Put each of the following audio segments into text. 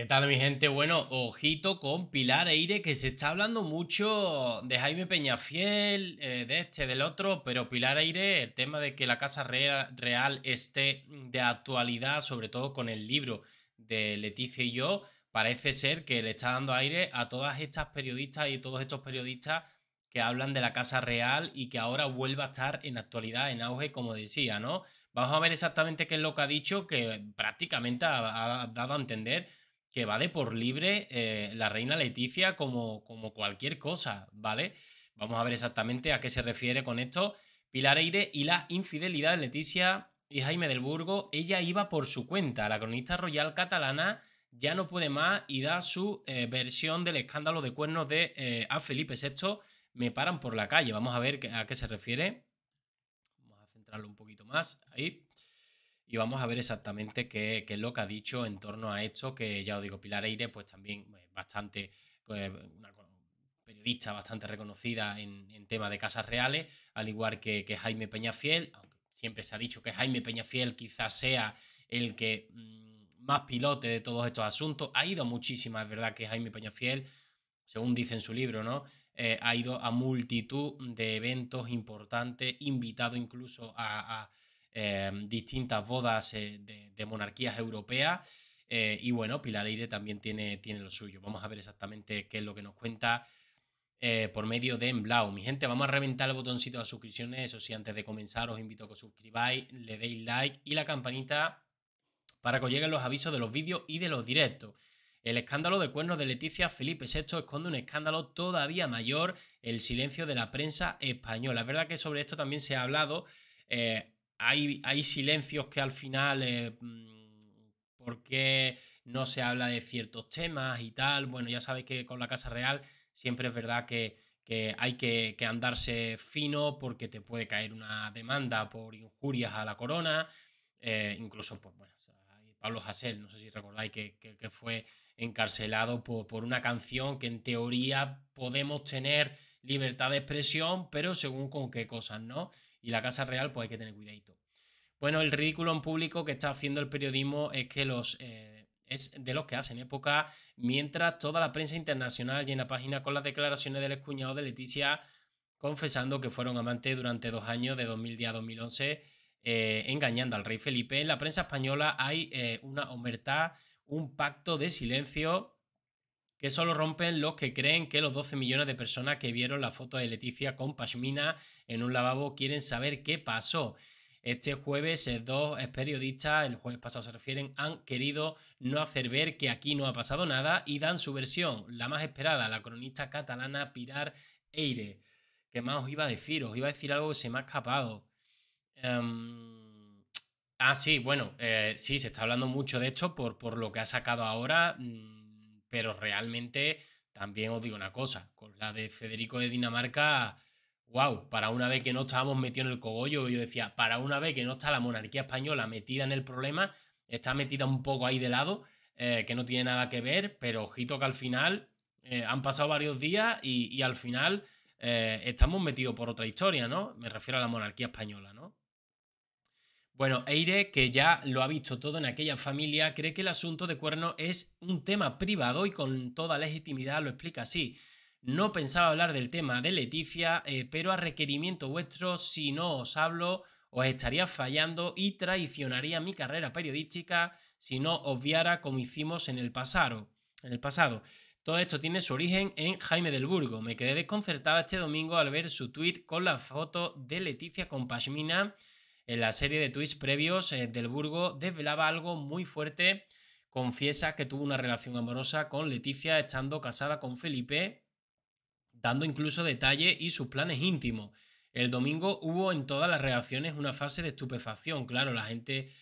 ¿Qué tal mi gente? Bueno, ojito con Pilar Aire que se está hablando mucho de Jaime Peñafiel, eh, de este, del otro, pero Pilar Aire, el tema de que la Casa Real, esté de actualidad, sobre todo con el libro de Leticia y yo, parece ser que le está dando aire a todas estas periodistas y todos estos periodistas que hablan de la Casa Real y que ahora vuelva a estar en actualidad, en auge, como decía, ¿no? Vamos a ver exactamente qué es lo que ha dicho, que prácticamente ha dado a entender que va de por libre eh, la reina Leticia como, como cualquier cosa, ¿vale? Vamos a ver exactamente a qué se refiere con esto. Pilar Eire y la infidelidad de Leticia y Jaime del Burgo, ella iba por su cuenta. La cronista royal catalana ya no puede más y da su eh, versión del escándalo de cuernos de eh, a Felipe VI. Me paran por la calle. Vamos a ver a qué se refiere. Vamos a centrarlo un poquito más. Ahí y vamos a ver exactamente qué, es lo que ha dicho en torno a esto, que ya os digo, Pilar Eire, pues también eh, bastante, eh, una periodista bastante reconocida en, en, tema de casas reales, al igual que, que, Jaime Peñafiel, aunque siempre se ha dicho que Jaime Peñafiel quizás sea el que mm, más pilote de todos estos asuntos, ha ido a muchísimas, es verdad que Jaime Peñafiel, según dice en su libro, ¿no? Eh, ha ido a multitud de eventos importantes, invitado incluso a Em, distintas bodas eh, de, monarquías europeas. Eh, y bueno, Pilar Aire también tiene, tiene lo suyo. Vamos a ver exactamente qué es lo que nos cuenta eh, por medio de Enblau. Mi gente, vamos a reventar el botoncito de suscripciones. Eso sí, antes de comenzar, os invito a que os suscribáis, le deis like y la campanita para que os lleguen los avisos de los vídeos y de los directos. El escándalo de cuernos de Leticia Felipe VI esconde un escándalo todavía mayor, el silencio de la prensa española. Es verdad que sobre esto también se ha hablado. Eh, hay, silencios que al final, eh, mm, porque no se habla de ciertos temas y tal? Bueno, ya sabéis que con la Casa Real siempre es verdad que, hay que, andarse fino porque te puede caer una demanda por injurias a la corona, eh, incluso, pues bueno, Pablo Hasél, no sé si recordáis que, que fue encarcelado por, por, una canción que en teoría podemos tener libertad de expresión, pero según con qué cosas, ¿no? y la Casa Real, pues hay que tener cuidadito. Bueno, el ridículo en público que está haciendo el periodismo es que los... Eh, es de los que hacen época, mientras toda la prensa internacional llena página con las declaraciones del escuñado de Leticia confesando que fueron amantes durante dos años, de 2010 a 2011, eh, engañando al rey Felipe. En la prensa española hay eh, una omertad, un pacto de silencio que solo rompen los que creen que los 12 millones de personas que vieron la foto de Leticia con Pashmina en un lavabo quieren saber qué pasó. Este jueves eh, dos periodistas, el jueves pasado se refieren, han querido no hacer ver que aquí no ha pasado nada y dan su versión, la más esperada, la cronista catalana Pilar Eire. ¿Qué más os iba a decir? Os iba a decir algo que se me ha escapado. Em, ah, sí, bueno, eh, sí, se está hablando mucho de esto por, por lo que ha sacado ahora. Mm, pero realmente también os digo una cosa, con la de Federico de Dinamarca, wow, para una vez que no estábamos metidos en el cogollo, yo decía, para una vez que no está la monarquía española metida en el problema, está metida un poco ahí de lado, eh, que no tiene nada que ver, pero ojito que al final eh, han pasado varios días y, al final eh, estamos metidos por otra historia, ¿no? Me refiero a la monarquía española, ¿no? Bueno, Eire, que ya lo ha visto todo en aquella familia, cree que el asunto de cuerno es un tema privado y con toda legitimidad lo explica así. No pensaba hablar del tema de Leticia, eh, pero a requerimiento vuestro, si no os hablo, os estaría fallando y traicionaría mi carrera periodística si no obviara como hicimos en el pasado. En el pasado. Todo esto tiene su origen en Jaime del Burgo. Me quedé desconcertada este domingo al ver su tweet con la foto de Leticia con Pashmina en la serie de tweets previos eh, del Burgo, desvelaba algo muy fuerte. Confiesa que tuvo una relación amorosa con Leticia estando casada con Felipe, dando incluso detalles y sus planes íntimos. El domingo hubo en todas las reacciones una fase de estupefacción. Claro, la gente,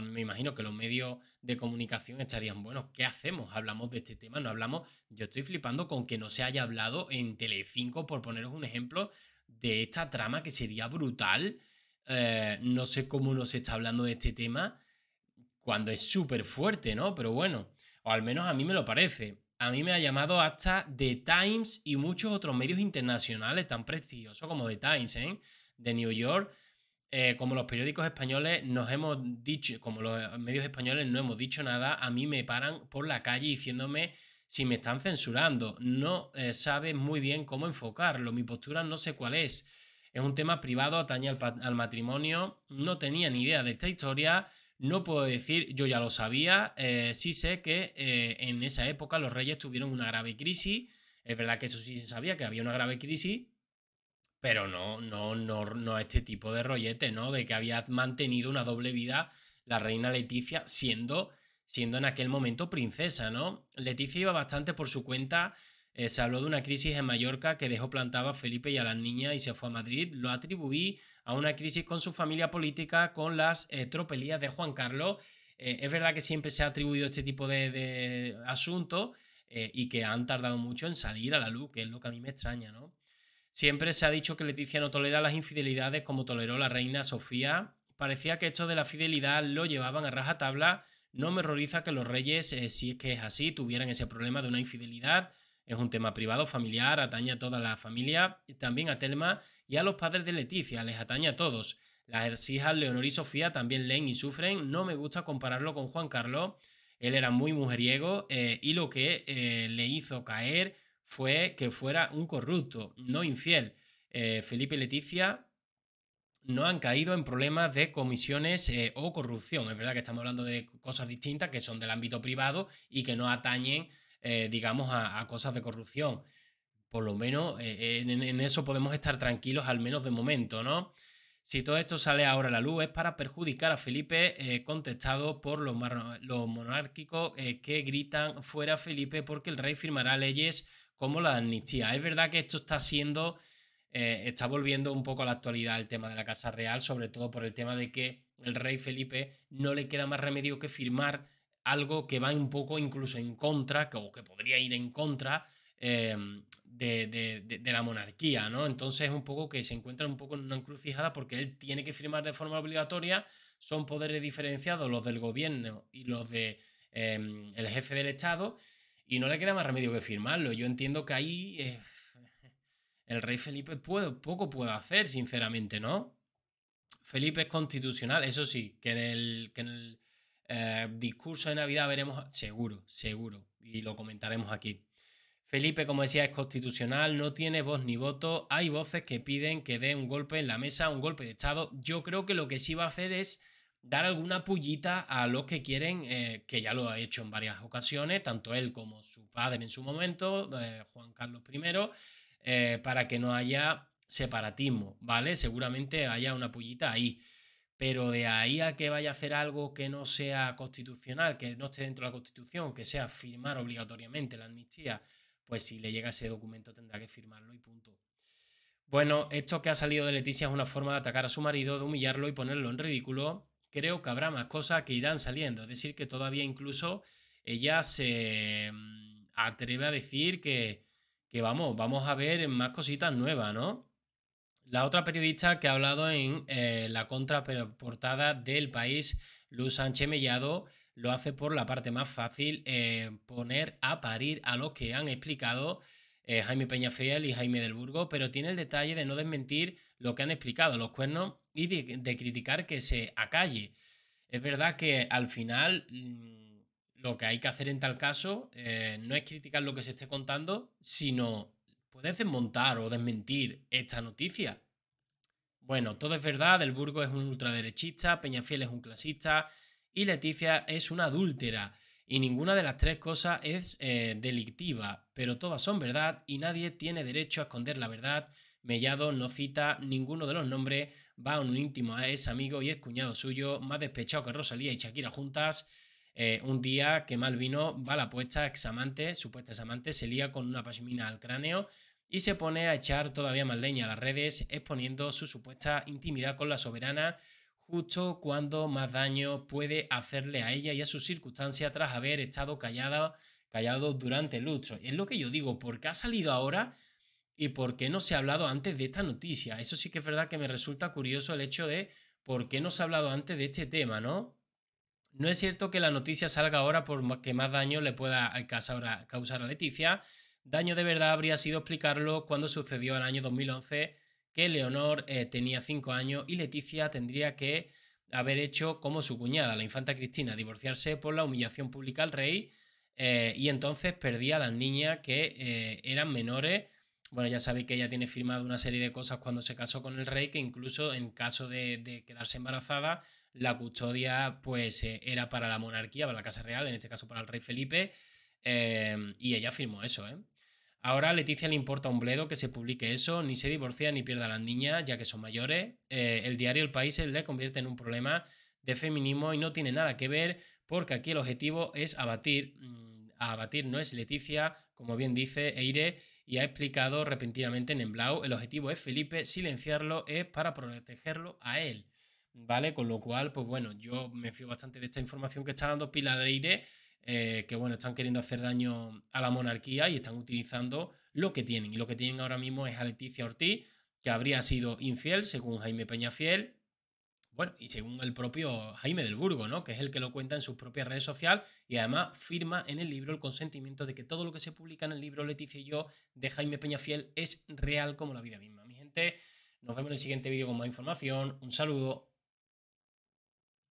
me imagino que los medios de comunicación estarían, bueno, ¿qué hacemos? Hablamos de este tema, no hablamos. Yo estoy flipando con que no se haya hablado en Telecinco, por poneros un ejemplo, de esta trama que sería brutal eh, no sé cómo nos está hablando de este tema cuando es súper fuerte, ¿no? Pero bueno, o al menos a mí me lo parece. A mí me ha llamado hasta The Times y muchos otros medios internacionales tan prestigiosos como The Times, ¿eh? De New York. Eh, como los periódicos españoles nos hemos dicho, como los medios españoles no hemos dicho nada, a mí me paran por la calle diciéndome si me están censurando. No saben eh, sabes muy bien cómo enfocarlo. Mi postura no sé cuál es. Es un tema privado, atañe al, matrimonio. No tenía ni idea de esta historia. No puedo decir, yo ya lo sabía. Eh, sí sé que eh, en esa época los reyes tuvieron una grave crisis. Es verdad que eso sí se sabía, que había una grave crisis. Pero no, no, no, no este tipo de rollete, ¿no? De que había mantenido una doble vida la reina Leticia siendo, siendo en aquel momento princesa, ¿no? Leticia iba bastante por su cuenta eh, se habló de una crisis en Mallorca que dejó plantado a Felipe y a las niñas y se fue a Madrid. Lo atribuí a una crisis con su familia política, con las eh, tropelías de Juan Carlos. Eh, es verdad que siempre se ha atribuido este tipo de, asuntos y que han tardado mucho en salir a la luz, que es lo que a mí me extraña, ¿no? Siempre se ha dicho que Leticia no tolera las infidelidades como toleró la reina Sofía. Parecía que esto de la fidelidad lo llevaban a rajatabla. No me horroriza que los reyes, si es que es así, tuvieran ese problema de una infidelidad es un tema privado, familiar, atañe a toda la familia, también a Telma y a los padres de Leticia, les atañe a todos. Las hijas Leonor y Sofía también leen y sufren. No me gusta compararlo con Juan Carlos. Él era muy mujeriego eh, y lo que eh, le hizo caer fue que fuera un corrupto, no infiel. Eh, Felipe y Leticia no han caído en problemas de comisiones o corrupción. Es verdad que estamos hablando de cosas distintas que son del ámbito privado y que no atañen eh, digamos, a, cosas de corrupción. Por lo menos eh, en, eso podemos estar tranquilos, al menos de momento, ¿no? Si todo esto sale ahora a la luz es para perjudicar a Felipe, eh, contestado por los, monárquicos que gritan fuera Felipe porque el rey firmará leyes como la amnistía. Es verdad que esto está siendo, está volviendo un poco a la actualidad el tema de la Casa Real, sobre todo por el tema de que el rey Felipe no le queda más remedio que firmar algo que va un poco incluso en contra, o que podría ir en contra em, de, la monarquía, ¿no? Entonces es un poco que se encuentra un poco en una encrucijada porque él tiene que firmar de forma obligatoria, son poderes diferenciados los del gobierno y los del de, em, jefe del Estado, y no le queda más remedio que firmarlo. Yo entiendo que ahí eh, el rey Felipe poco puede hacer, sinceramente, ¿no? Felipe es constitucional, eso sí, que el, que en el eh, discurso de Navidad veremos, seguro, seguro, y lo comentaremos aquí. Felipe, como decía, es constitucional, no tiene voz ni voto. Hay voces que piden que dé un golpe en la mesa, un golpe de Estado. Yo creo que lo que sí va a hacer es dar alguna pullita a los que quieren, eh, que ya lo ha hecho en varias ocasiones, tanto él como su padre en su momento, eh, Juan Carlos I, para que no haya separatismo, ¿vale? Seguramente haya una pullita ahí. Pero de ahí a que vaya a hacer algo que no sea constitucional, que no esté dentro de la Constitución, que sea firmar obligatoriamente la amnistía, pues si le llega ese documento tendrá que firmarlo y punto. Bueno, esto que ha salido de Leticia es una forma de atacar a su marido, de humillarlo y ponerlo en ridículo. Creo que habrá más cosas que irán saliendo. Es decir, que todavía incluso ella se mm, atreve a decir que, vamos, vamos a ver más cositas nuevas, ¿no? La otra periodista que ha hablado en eh, la contraportada del país, Luz Sánchez Mellado, lo hace por la parte más fácil, eh, poner a parir a los que han explicado eh, Jaime Peñafiel y Jaime del Burgo, pero tiene el detalle de no desmentir lo que han explicado los cuernos y de, de criticar que se acalle. Es verdad que al final mm, lo que hay que hacer en tal caso no es criticar lo que se esté contando, sino ¿Puedes desmontar o desmentir esta noticia? Bueno, todo es verdad, el Burgo es un ultraderechista, Peñafiel es un clasista y Leticia es una adúltera. Y ninguna de las tres cosas es eh, delictiva, pero todas son verdad y nadie tiene derecho a esconder la verdad. Mellado no cita ninguno de los nombres, va a un íntimo, ese amigo y es cuñado suyo, más despechado que Rosalía y Shakira juntas. Eh, un día que mal vino va a la puesta examante, supuesta examante, se lía con una pasimina al cráneo y se pone a echar todavía más leña a las redes, exponiendo su supuesta intimidad con la soberana justo cuando más daño puede hacerle a ella y a sus circunstancias tras haber estado callado durante el lustro Es lo que yo digo, porque ha salido ahora y por qué no se ha hablado antes de esta noticia. Eso sí que es verdad que me resulta curioso el hecho de por qué no se ha hablado antes de este tema, ¿no? No es cierto que la noticia salga ahora por que más daño le pueda causar a Leticia. Daño de verdad habría sido explicarlo cuando sucedió en el año 2011 que Leonor eh, tenía 5 años y Leticia tendría que haber hecho como su cuñada, la infanta Cristina, divorciarse por la humillación pública al rey eh, y entonces perdía a las niñas que eh, eran menores. Bueno, ya sabéis que ella tiene firmado una serie de cosas cuando se casó con el rey que incluso en caso de quedarse embarazada la custodia pues eh, era para la monarquía, para la Casa Real, en este caso para el rey Felipe, eh, y ella firmó eso, ¿eh? Ahora a Leticia le importa un bledo que se publique eso, ni se divorcia ni pierda a las niñas, ya que son mayores. el diario El País le convierte en un problema de feminismo y no tiene nada que ver porque aquí el objetivo es abatir. Mm, abatir no es Leticia, como bien dice Eire, y ha explicado repentinamente en Emblau, el objetivo es Felipe, silenciarlo es para protegerlo a él. ¿vale? Con lo cual, pues bueno, yo me fío bastante de esta información que está dando Pilar Leire, eh, que bueno, están queriendo hacer daño a la monarquía y están utilizando lo que tienen. Y lo que tienen ahora mismo es a Leticia Ortiz, que habría sido infiel, según Jaime Peñafiel, bueno, y según el propio Jaime del Burgo, ¿no? Que es el que lo cuenta en sus propias redes sociales y además firma en el libro el consentimiento de que todo lo que se publica en el libro Leticia y yo de Jaime Peñafiel es real como la vida misma. Mi gente, nos vemos en el siguiente vídeo con más información. Un saludo.